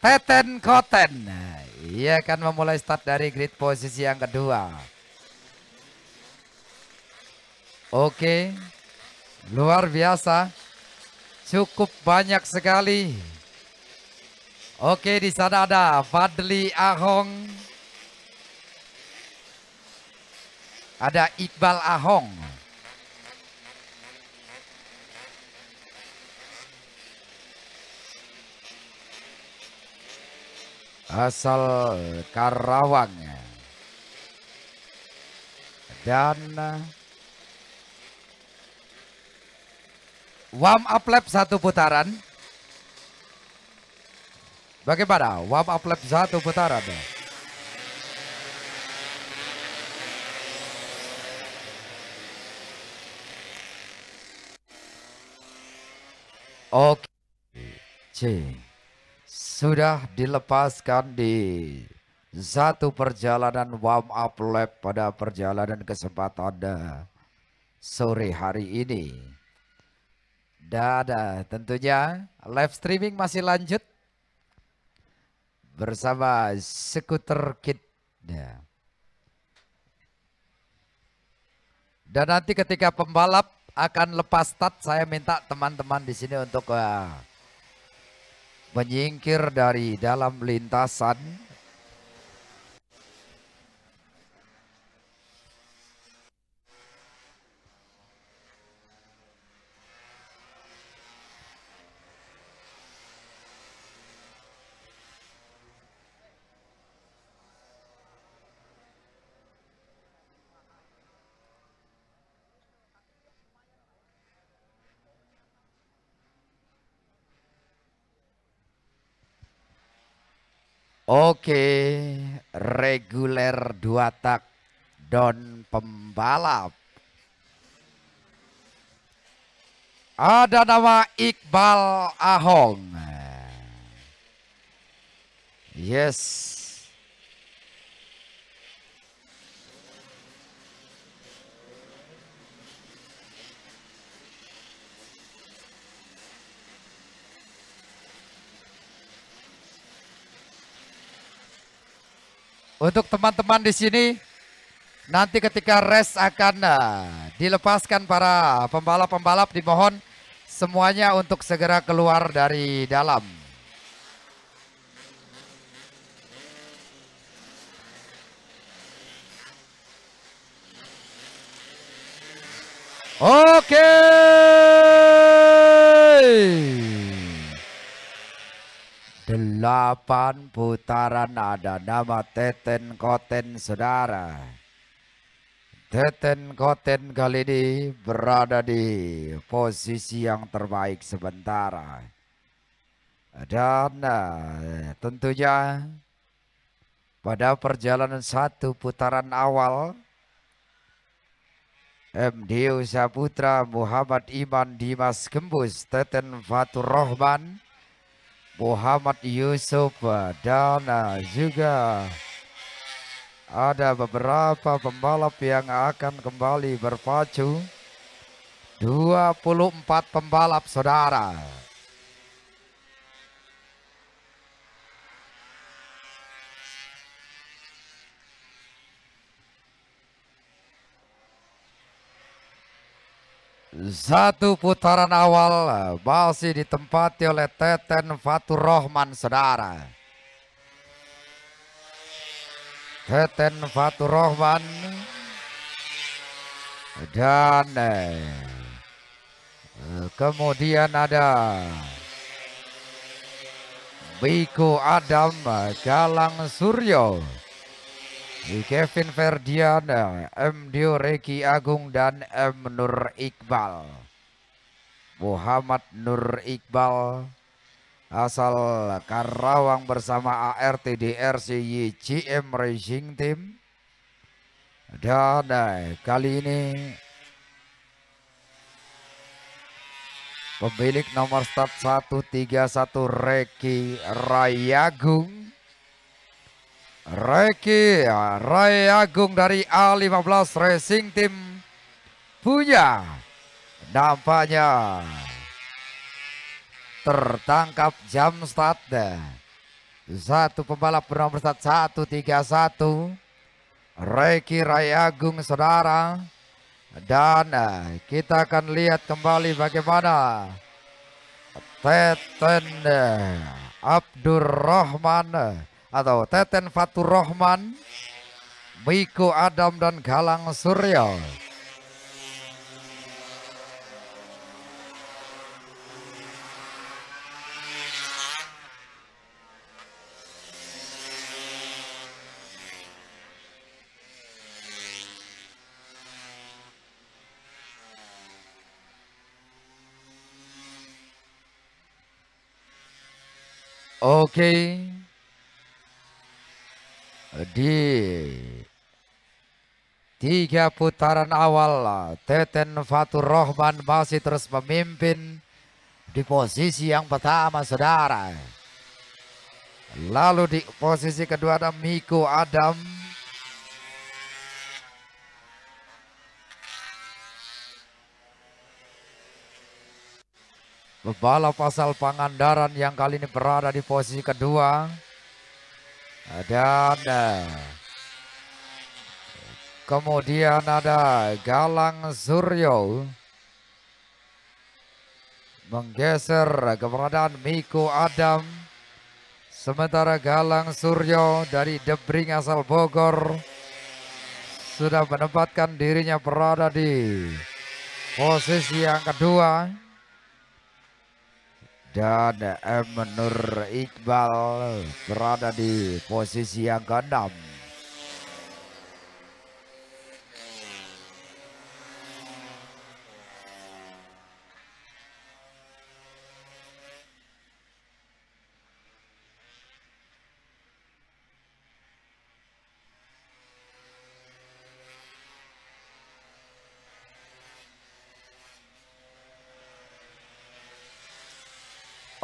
Teten Koten. Ia akan memulai start dari grid posisi yang kedua. Oke, luar biasa. Cukup banyak sekali. Oke, di sana ada Fadli Ahong. Ada Iqbal Ahong. asal Karawang dan warm up lap satu putaran bagaimana warm up lap satu putaran Oke. Okay sudah dilepaskan di satu perjalanan warm up lab pada perjalanan kesempatan sore hari ini. Dan tentunya live streaming masih lanjut bersama Sekuter Kid. Ya. Dan nanti ketika pembalap akan lepas start, saya minta teman-teman di sini untuk uh, menyingkir dari dalam lintasan Oke, reguler dua tak Don pembalap. Ada nama Iqbal Ahong. Yes, Untuk teman-teman di sini, nanti ketika race akan eh, dilepaskan para pembalap-pembalap dimohon semuanya untuk segera keluar dari dalam. Oke. Okay. Delapan putaran ada nama Teten Koten saudara. Teten Koten kali ini berada di posisi yang terbaik sementara. Dan eh, tentunya pada perjalanan satu putaran awal MD Usaputra Muhammad Iman Dimas Gembus Teten Fatur Rohman Muhammad Yusuf dan juga ada beberapa pembalap yang akan kembali berpacu 24 pembalap saudara Satu putaran awal masih ditempati oleh Teten Fatur Rohman saudara. Teten Fatur Rohman dan eh, kemudian ada Biko Adam Galang Suryo di Kevin Ferdian, M. Dio Reki Agung dan M. Nur Iqbal. Muhammad Nur Iqbal asal Karawang bersama ART GM Racing Team. Dan eh, kali ini pemilik nomor start 131 Reki Rayagung Reki ya, Rai Agung dari A15 Racing Team punya dampaknya tertangkap jam start deh. satu pembalap bernomor start satu. Reki Rai Agung saudara dan eh, kita akan lihat kembali bagaimana Teten eh, Abdurrahman Rahman eh, atau Teten Fatur Rohman, Miko Adam dan Galang Suryo. Okay di tiga putaran awal Teten Fatur Rohman masih terus memimpin di posisi yang pertama saudara lalu di posisi kedua ada Miko Adam Pebalap asal Pangandaran yang kali ini berada di posisi kedua dan kemudian ada Galang Suryo menggeser keberadaan Miko Adam sementara Galang Suryo dari Debring asal Bogor sudah menempatkan dirinya berada di posisi yang kedua dan Emnur Nur Iqbal berada di posisi yang keenam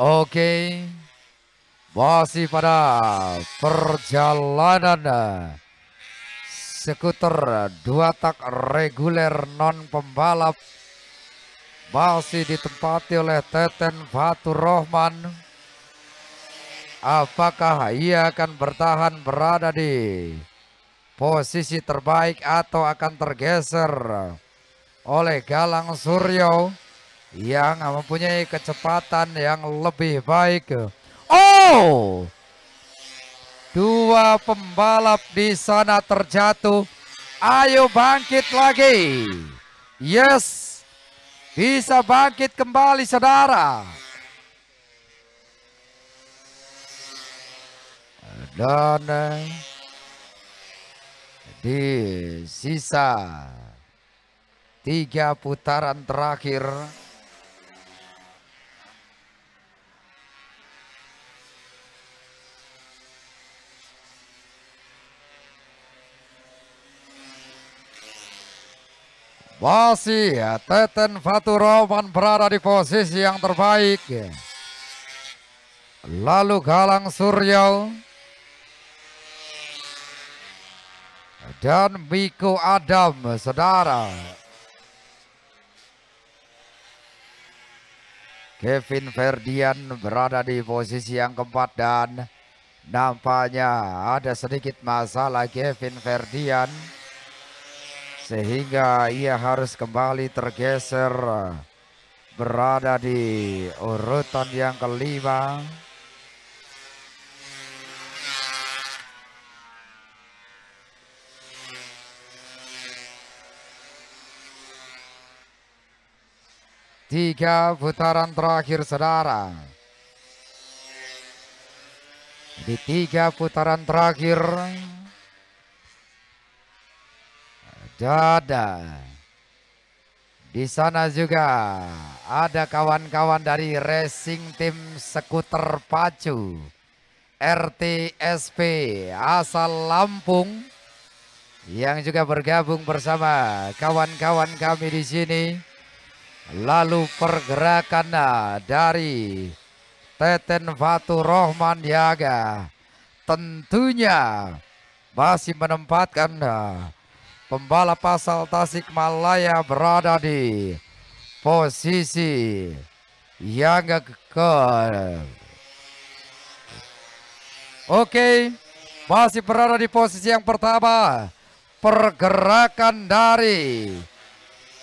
Oke. Masih pada perjalanan skuter dua tak reguler non pembalap masih ditempati oleh Teten Fatur Rohman. Apakah ia akan bertahan berada di posisi terbaik atau akan tergeser oleh Galang Suryo? yang mempunyai kecepatan yang lebih baik. Oh! Dua pembalap di sana terjatuh. Ayo bangkit lagi. Yes. Bisa bangkit kembali saudara. Dan eh, di sisa tiga putaran terakhir Masih ya, Teten Faturoman berada di posisi yang terbaik. Ya. Lalu Galang Suryo. Dan Biko Adam, saudara. Kevin Ferdian berada di posisi yang keempat dan nampaknya ada sedikit masalah Kevin Ferdian sehingga ia harus kembali tergeser berada di urutan yang kelima tiga putaran terakhir saudara di tiga putaran terakhir Jordan. Di sana juga ada kawan-kawan dari racing tim Sekuter pacu RTSP asal Lampung yang juga bergabung bersama kawan-kawan kami di sini. Lalu pergerakan nah, dari Teten Fatu Rohman Yaga tentunya masih menempatkan nah, Pembalap asal Tasikmalaya berada di posisi yang ke Oke, masih berada di posisi yang pertama. Pergerakan dari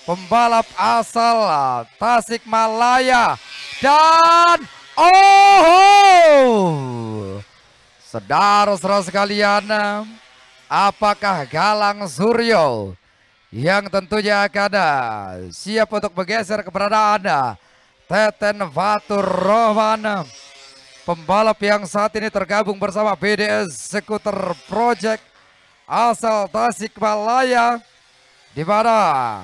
pembalap asal Tasikmalaya dan oh, sedar saudara sekalian, Apakah Galang Suryo yang tentunya akan ah, siap untuk bergeser keberadaan Anda. Ah, Teten Fatur Rohman pembalap yang saat ini tergabung bersama BDS Scooter Project asal Tasikmalaya di mana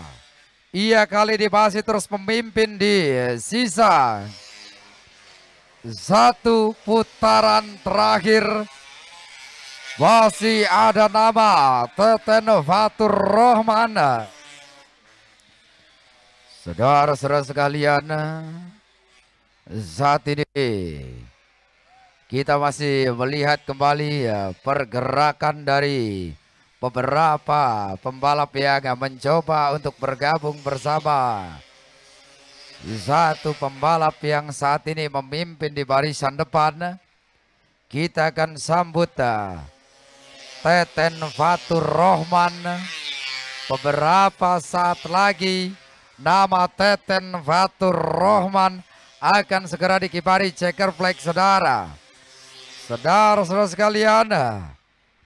ia kali ini masih terus memimpin di sisa satu putaran terakhir masih ada nama Teten Fatur Rohman. Saudara-saudara sekalian, saat ini kita masih melihat kembali ya, pergerakan dari beberapa pembalap yang mencoba untuk bergabung bersama satu pembalap yang saat ini memimpin di barisan depan kita akan sambut Teten Fatur Rohman. Beberapa saat lagi nama Teten Fatur Rohman akan segera dikipari checker flag saudara. Saudara-saudara sekalian,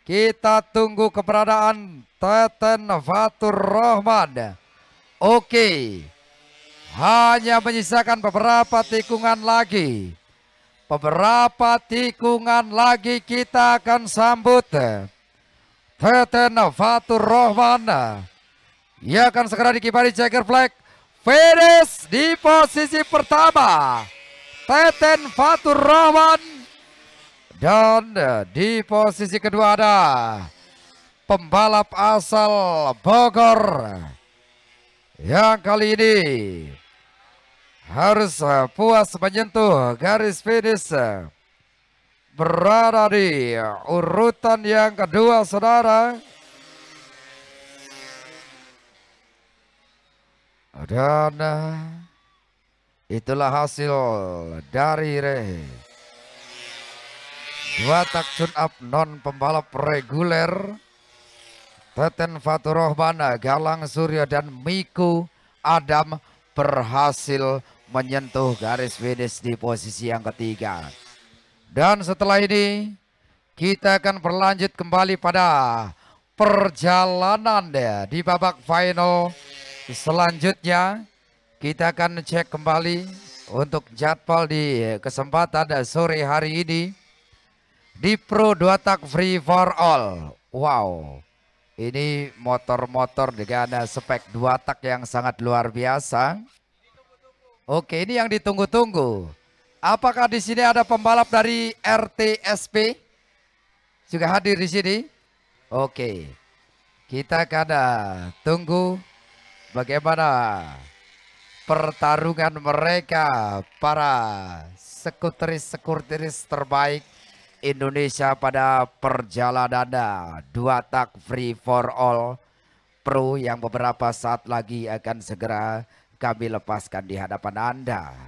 kita tunggu keberadaan Teten Fatur Rohman. Oke, hanya menyisakan beberapa tikungan lagi. Beberapa tikungan lagi kita akan sambut. Teten Fatur Rohman ia akan segera dikipari checker flag finish di posisi pertama Teten Fatur Rohman dan eh, di posisi kedua ada pembalap asal Bogor yang kali ini harus eh, puas menyentuh garis finish eh, berada di urutan yang kedua saudara. Dan eh, itulah hasil dari Re. Dua tak up non pembalap reguler. Teten Fatur Galang Surya dan Miku Adam berhasil menyentuh garis finish di posisi yang ketiga. Dan setelah ini kita akan berlanjut kembali pada perjalanan ya di babak final selanjutnya. Kita akan cek kembali untuk jadwal di kesempatan sore hari ini di Pro 2 Tak Free for All. Wow. Ini motor-motor dengan spek dua tak yang sangat luar biasa. Oke, ini yang ditunggu-tunggu. Apakah di sini ada pembalap dari RTSP juga hadir di sini? Oke. Kita kada ah, tunggu bagaimana pertarungan mereka para sekuteris-sekuteris terbaik Indonesia pada perjalanan dua tak free for all pro yang beberapa saat lagi akan segera kami lepaskan di hadapan Anda.